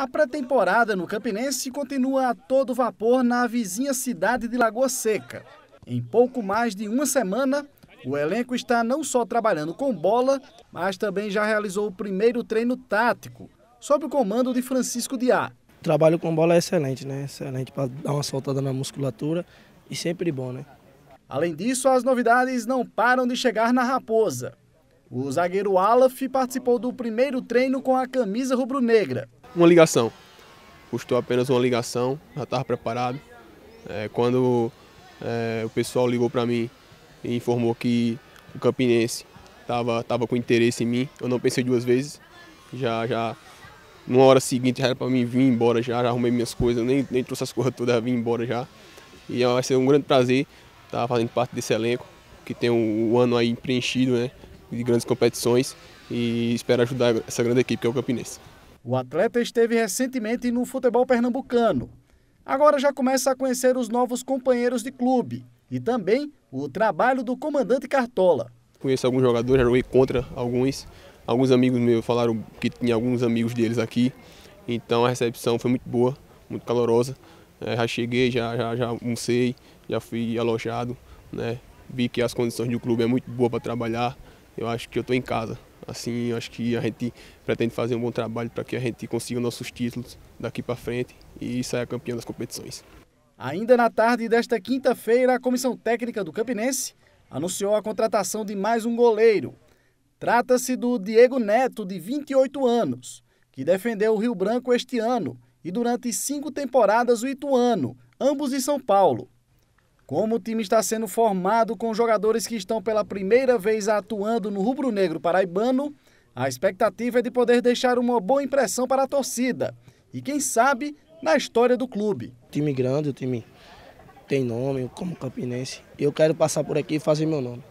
A pré-temporada no Campinense continua a todo vapor na vizinha cidade de Lagoa Seca. Em pouco mais de uma semana, o elenco está não só trabalhando com bola, mas também já realizou o primeiro treino tático, sob o comando de Francisco Diá. O trabalho com bola é excelente, né? Excelente para dar uma soltada na musculatura e sempre bom, né? Além disso, as novidades não param de chegar na Raposa. O zagueiro Alaf participou do primeiro treino com a camisa rubro-negra uma ligação. Custou apenas uma ligação, já estava preparado. É, quando é, o pessoal ligou para mim e informou que o Campinense estava tava com interesse em mim, eu não pensei duas vezes. Já, já, numa hora seguinte já era para mim vir embora já, já arrumei minhas coisas, nem, nem trouxe as coisas todas, vim embora já. E é, vai ser um grande prazer estar tá fazendo parte desse elenco, que tem o, um, um ano aí preenchido, né, de grandes competições e espero ajudar essa grande equipe que é o Campinense. O atleta esteve recentemente no futebol pernambucano. Agora já começa a conhecer os novos companheiros de clube e também o trabalho do comandante Cartola. Conheço alguns jogadores, joguei contra alguns. Alguns amigos meus falaram que tinha alguns amigos deles aqui. Então a recepção foi muito boa, muito calorosa. É, já cheguei, já, já, já almocei, já fui alojado. Né? Vi que as condições do clube é muito boa para trabalhar eu acho que eu estou em casa. Assim, eu acho que a gente pretende fazer um bom trabalho para que a gente consiga nossos títulos daqui para frente e saia campeão das competições. Ainda na tarde desta quinta-feira, a comissão técnica do Campinense anunciou a contratação de mais um goleiro. Trata-se do Diego Neto, de 28 anos, que defendeu o Rio Branco este ano e durante cinco temporadas o Ituano, ambos em São Paulo como o time está sendo formado com jogadores que estão pela primeira vez atuando no rubro-negro paraibano, a expectativa é de poder deixar uma boa impressão para a torcida e, quem sabe, na história do clube. Time grande, o time tem nome, como campinense. Eu quero passar por aqui e fazer meu nome.